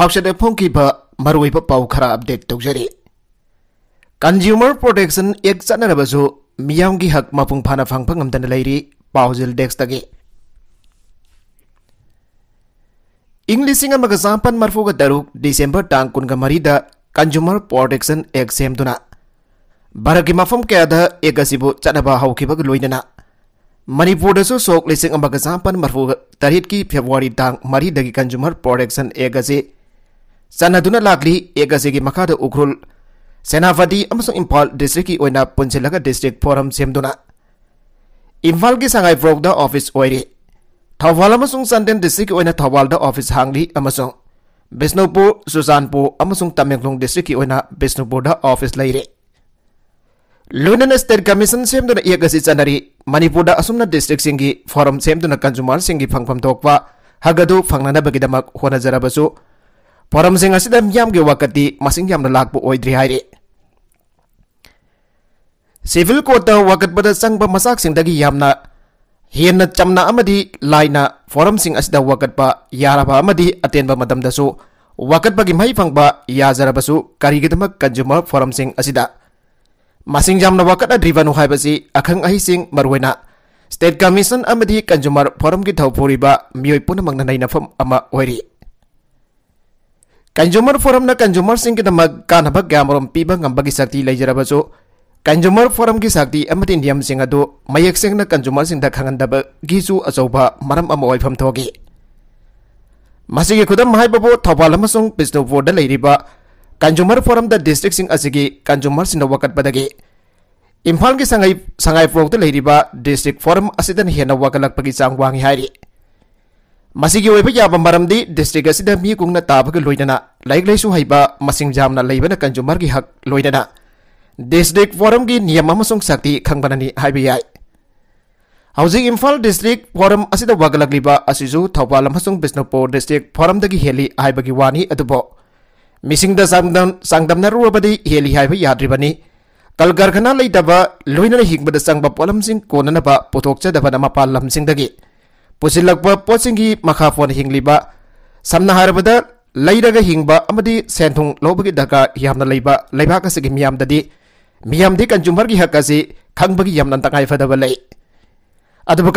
फाउसा फौकी मरव पाव खरा अपडेट तौजरी कंज्यूमर प्रोटेक्शन एक्ट चलनाबू मियाम की हक मपू फा फांगमदन पाजिल डेस्क इं लिंग चापन मरफूग तरुक दिसंबर तंग कूग मरीद कंज्यूमर प्रोटेक्शन एक्ट सेम भारत की मौम क्या एक्सी चलना मनपुर सोख लिंग चापन मरफू तरह की फेब्रुवारी तंग मरीद कंज्यूमर प्रोटेक्शन एक्ट ꯆꯥꯟꯅꯗꯨꯅ ꯂꯥꯛꯂꯤ ꯑꯦꯛ ꯑꯁꯤꯒꯤ ꯃꯈꯥꯗ ꯎꯈ꯭ꯔꯨꯜ ꯁꯦꯅꯥꯄꯇꯤ ꯑꯃꯁꯨꯡ ꯏꯝꯐꯥꯜ ꯗꯤꯁꯇ꯭ꯔꯤꯛꯀꯤ ꯑꯣꯏꯅ ꯄꯨꯟꯁꯤꯜꯂꯒ ꯗꯤꯁꯇ꯭ꯔꯤꯛ ꯐꯣꯔꯝ ꯁꯦꯝꯗꯨꯅ ꯏꯝꯐꯥꯜꯒꯤ ꯁꯉꯥꯏꯄ꯭ꯔꯧꯗ ꯑꯣꯐꯤꯁ ꯑꯣꯏꯔꯤ ꯊꯧꯕꯥꯜ ꯑꯃꯁꯨꯡ ꯆꯥꯟꯗꯦꯜ ꯗꯤꯁꯇ꯭ꯔꯤꯛꯀꯤ ꯑꯣꯏꯅ ꯊꯧꯕꯥꯜꯗ ꯑꯣꯐꯤꯁ ꯍꯥꯡꯂꯤ ꯑꯃꯁꯨng ꯕꯤꯁꯅꯨꯄꯨꯔ ꯆꯨꯔꯆꯥꯟꯄꯨꯔ ꯑꯃꯁꯨꯡ ꯇꯃꯦꯡꯂꯣꯡ ꯗꯤꯁꯇ꯭ꯔꯤꯛꯀꯤ ꯑꯣꯏꯅ ꯕꯤꯁꯅꯨꯄꯨꯔꯗ ꯑꯣꯐꯤꯁ ꯂꯩꯔꯤ ꯂꯣꯏꯅꯅ ꯁ꯭ꯇꯦꯠ ꯀꯃꯤꯁꯟ ꯁꯦꯝꯗꯨꯅ ꯑꯦꯛ ꯑꯁꯤ ꯆꯠꯅꯔꯤ ꯃꯅꯤꯄꯨꯔꯗ ꯑꯁꯨꯝꯅ ꯗꯤꯁꯇ꯭ꯔꯤꯛꯁꯤꯡꯒꯤ ꯐꯣꯔꯝ ꯁꯦꯝꯗꯨꯅ ꯀꯟꯖꯨꯃꯔꯁꯤꯡꯒꯤ ꯐꯪꯐꯝ ꯊꯣꯛꯄ ꯍꯛ ꯑꯗꯨ ꯐꯪꯅꯅꯕꯒꯤꯗꯃꯛ ꯍꯣꯠꯅꯖꯔꯕꯁꯨ Poram sing asida miyam ge wakati masing yam da lakpo oi dri hari. Civil court da wakat sang ba masak sing dagi yam na hien na cham na amadi lai na forum sing asida wakat pa yara pa amadi aten ba madam da su wakat pa gimai fang ba ya yazara kari gita mak forum sing asida. Masing jam na wakat na driva hai basi akang ahi sing marwena. State Commission amadi kanjumar forum gita upuri ba miyoi puna mang na nai na fom ama weri Kanjumar Forum na consumer sing kita magkanabag gamorong piba ng bagi sakti lajira baso. Kanjumar Forum ki sakti amat indiam sing ado na consumer sing hangan daba gisu aso ba maram amoy pam togi. Masih ke kudam mahai babo thopal amasung pisno vo da riba. Kanjumar Forum da district sing asigi consumer sing nawakat wakat badagi. Imphal ki sangai sangai vlog da district forum asidan hiena wakalak pagi sang wangi hari. मसीबरमी district मी कू ताबना लाइक लेब मिजाम consumer की हक लोना डिस्ट्रिक फोरम की नियम शक्ति खबनी इम्फा डिस्ट्रिक फोरम वगल्लीबल विष्णुपुर डिस्ट्रिक फोरम हेली है चादमनरूबी हेली है कल कारखाना लेना हिंग चंग पोलम कौन पुथोचद मपा लम्दी पुजिल्लक्पा पोचिंग मखाफोन हिंगली सामना हारबदा लैरगा हिंगबा लोबगी दरकार यामना लैबा की हक असि खंगबगी यामना तंगाई फदब लै अदब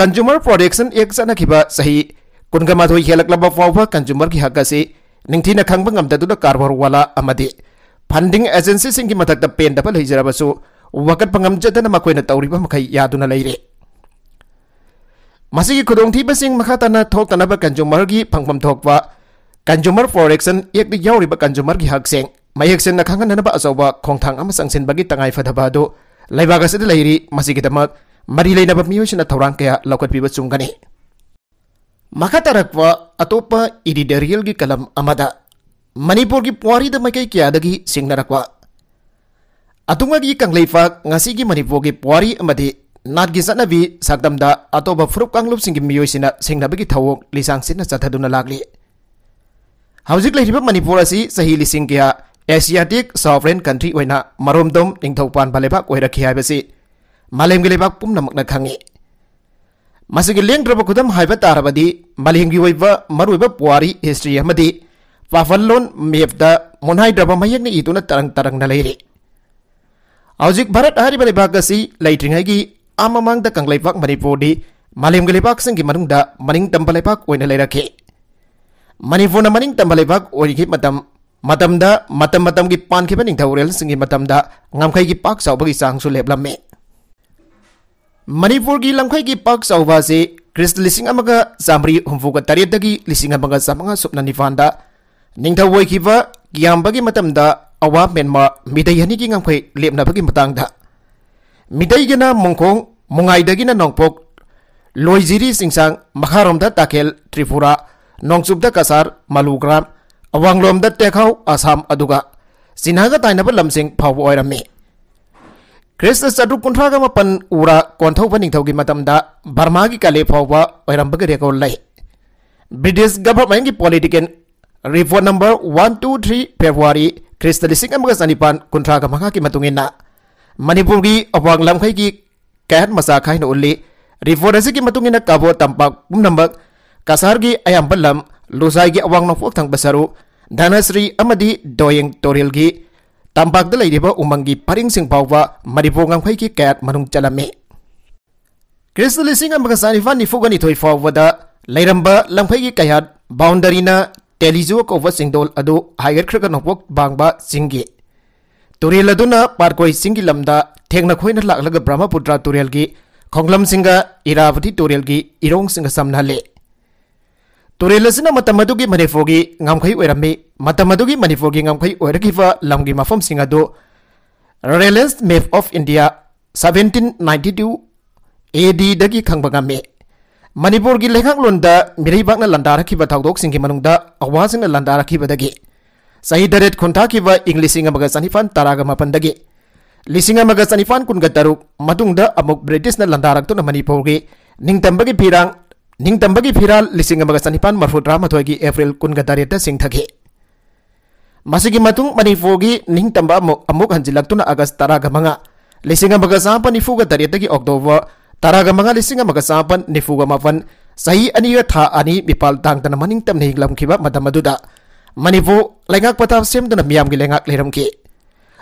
प्रोटेक्शन एक्ट चनखिबा सही कुनगा माथो फाव फावबा की हक असि निंगथीना खंगब वाला फंडिंग एजेंसी मधक् मथक लेजरबू दब पंगम जदन masih ke kudong tiba sing makatana tok tanah ba kanjumar gi pangpam tok ba kanjumar forexen yak di yauri ba kanjumar gi hak seng mai yek sen nakangan nana ba asawa kong tang ama sang sen bagi tangai fada ba lai ba gasa de lairi masih kita mak mari lai na ba miyo shina thorang kaya lakot piba sung gani makatarak ba atopa idi gi kalam amada manipogi gi puari da makai kia dagi sing narak atungagi kang leifa ngasigi manipogi manipur gi puari amadi नाटगी चटनबी साकदमदा अतोब फुरुप कांगलुपसिंगी मियोइसिना सेंगनाबगी थवोक लिसांगसिना चथदुना लागली हाउजिक लेरिब मणिपुर असि सही लिसिंग Asiatic sovereign country ओइना मरोमदम निंगथौपान भलेबा कोइरखि हाइबसि मालेमगी लेबाक पुमनमकना खंगी ꯃꯁꯤꯒꯤ ꯂꯦꯡꯗ꯭ꯔꯕ ꯈꯨꯗꯝ ꯍꯥꯏꯕ ꯇꯥꯔꯕꯗꯤ ꯃꯥꯂꯦꯝꯒꯤ ꯑꯣꯏꯕ ꯃꯔꯨꯑꯣꯏꯕ ꯄꯨꯋꯥꯔꯤ ꯍꯤꯁꯇ꯭ꯔꯤ ꯑꯃꯗꯤ ꯄꯥꯐꯜꯂꯣꯟ ꯃꯦꯞꯇ ꯃꯣꯟꯍꯥꯏꯗ꯭ꯔꯕ ꯃꯌꯦꯛꯅ ꯏꯗꯨꯅ ꯇꯔꯪ ꯇꯔꯪꯅ ꯂꯩꯔꯤ ꯍꯧꯖꯤꯛ ꯚꯥꯔꯠ ꯍꯥꯏꯔꯤꯕ ꯂꯩꯕꯥꯛ ꯑꯁꯤ ꯂꯩꯇ꯭ꯔꯤꯉꯩꯒꯤ Amang-mang da kang laipak manipur di malim gelepak sing ki manung da maning tambah lepak oina lera ke manipur na maning tambah lepak oina ki matam matam da matam matam ki pan ki maning thaurel sing ki matam da ngam khai ki pak sau bagi sang su lep lam me manipur ki lam khai ki pak sau ba se krist lising amaga samri humfu ka tari da ki lising amaga samanga supna nifan da ning thawoi ki ba am bagi matam da awa men ma da yani ki ngam khai lep na bagi matang da ꯃꯤꯇꯩꯒꯤꯅ ꯃꯣꯡꯈꯣꯡ ꯃꯣꯡꯉꯥꯏꯗꯒꯤꯅ ꯅꯣꯡꯄꯣꯛ ꯂꯣꯏꯖꯤꯔꯤ ꯆꯤꯡꯁꯥꯡ ꯃꯈꯥꯔꯣꯝꯗ ꯇꯥꯈꯦꯜ ꯇ꯭ꯔꯤꯄꯨꯔꯥ ꯅꯣꯡꯆꯨꯞꯗ ꯀꯁꯥꯔ ꯃꯂꯨꯒ꯭ꯔꯥꯝ ꯑꯋꯥꯡꯂꯣꯝꯗ ꯇꯦꯈꯥꯎ ꯑꯁꯥꯝ ꯑꯗꯨꯒ ꯆꯤꯟꯍꯥꯒ ꯇꯥꯏꯅꯕ ꯂꯝꯁꯤꯡ ꯐꯥꯎꯕ ꯑꯣꯏꯔꯝꯃꯤ ꯈ꯭ꯔꯤꯁ ꯆꯥꯇ꯭ꯔꯨꯛ ꯀꯨꯟꯊ꯭ꯔꯥꯒ ꯃꯥꯄꯟ ꯎꯔꯥ ꯀꯣꯟꯊꯧꯕ ꯅꯤꯡꯊꯧꯒꯤ ꯃꯇꯝꯗ ꯕꯔꯃꯥꯒꯤ ꯀꯥꯂꯦ ꯐꯥꯎꯕ ꯑꯣꯏꯔꯝꯕꯒꯤ ꯔꯦꯀꯣꯔꯠ ꯂꯩ ꯕ꯭ꯔꯤꯇꯤꯁ ꯒꯚꯔꯟꯃꯦꯟꯠꯒꯤ political report number one two three February ꯈ꯭ꯔꯤꯁꯇ ꯂꯤꯁꯤꯡ ꯑꯃꯒ ꯆꯅꯤꯄꯥꯟ ꯀꯨꯟꯊ꯭ꯔꯥꯒ ꯃꯉꯥꯒꯤ ꯃꯇꯨꯡ ꯏꯟꯅ Manipuri awang lam khai gi kahat masa khai no uli report asiki matung ina kabo tampak nambak kasar gi ayam balam lusai gi awang no phok thang basaru dhanasri amadi doyeng toril gi tampak da leideba umanggi paring sing pawwa manipur ngam khai gi kahat manung chalami Kristu lising amaka sanifan ni fogani thoi fawada leiramba lamkhai gi kahat boundary na टेलीजो कौब सिंगदोल अदु higher ख्रग नोपोक bangba सिंगे तुरेल पार्कोइसिंग लमदा थेंगना खोइन लाग ब्रह्मपुत्र तुरेल की खोलम सिंह इरावती तुरेल की इरों सामनहले तुरेल की मनीपुर की मनपुर की मनीपुर की लम की मफम Rennell's map of India seventeen ninety two AD दी खंग गमे मणिपुर की लेखालोन मेरे बाग थादों की मनुंग अवाज की sahi daret kunta kiwa inglisinga maga sanifan taraga mapan dagi. Lisinga maga sanifan kun gataruk matung da amuk british na landarak tu na manipogi. Ning tambagi pirang ning tambagi piral lisinga maga sanifan marfut rama tuagi april kun gatari ta sing tagi. Masigi matung manipogi ning tamba amuk amuk hanjilak tu na agas taraga manga. Lisinga maga sanifan nifuga tari tagi oktober. Taraga manga lisinga maga sanifan nifuga mafan. Sahi aniwa tha ani bipal tang tanamaning tam nehing lam kiba madamaduda manivu lengak patap sem tu na miam gi lengak leram ki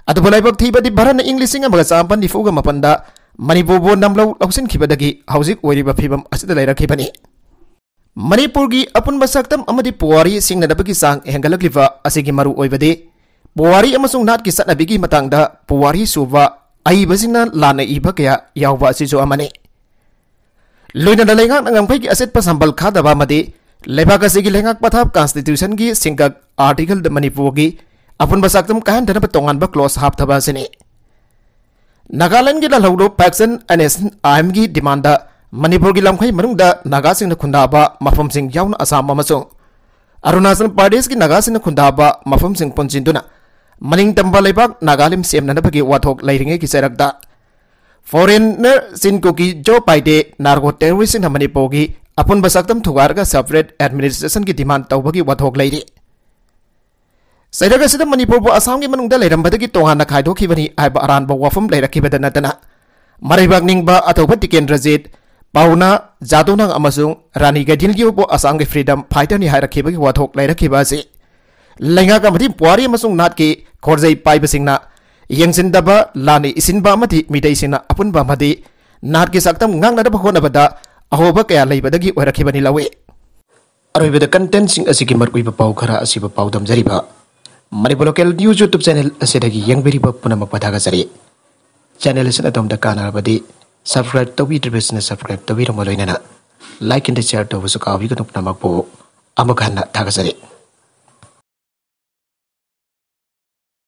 atau bolai bak tiba di bharan english singa maga champan di fuga mapanda manivu bo namlo lausin khiba dagi hausik oiri ba phibam asida leira khibani manipur gi apun basaktam amadi puari singna dabagi sang hengalak liva asigi maru oibade puari amasung nat ki satna bigi matangda puari suwa ai basingna lana iba kya yawba asijo amane loina da lengang ngang phai ki aset pasambal khada ba made की लेभाग लेंगपथ constitution की सिंग article the Manipur की अपन कहन साक्तम कहनब ब close half हाथबने नागालैंड की ललहौद पैक्सन NS IM की डिमांड द मणिपुर की लमखई मरुंग द नागा खुंदा खुंदाब मफम असम अरुणाचल प्रदेश की नागा खुंदा खुंदाब मफम पुनचिन मनिंग तंबा तंब नागालिम नागालैंड सेमनबी वाथोक लेरीगे की चरक फॉरेनर सिंह को कि जो पाइटे नारगो टेरिस्ट हमने पोगी अपन बसाकदम थुगार का सेपरेट एडमिनिस्ट्रेशन की डिमांड तब की वधोक लेरे सैरग से मनपुर असम की मनुद्ध लेरब तोहान खादोनी अरब वफम लेरब नरेबंग अथब टिकेन रजीत पाउना जादोना रानी गैदिल की असम की फ्रीडम फाइटर की वधोक लेरब लेगा पुआरी नाट की खोरज पाइबना यंगजिंदब लाने इसी अमति मिदैसिना नाट की नारकि सक्तम ngang अहोब कया लैबदगि लवे अरब कंटेंट सिंग खरा असिब Manipur local news YouTube channel असिदगि पुनम पदागा जरि चैनल सब्सक्राइब तबि सब्सक्राइब तबि लाइक एंड शेयर तब काविगनु पुनमपो अमखाना थागजरि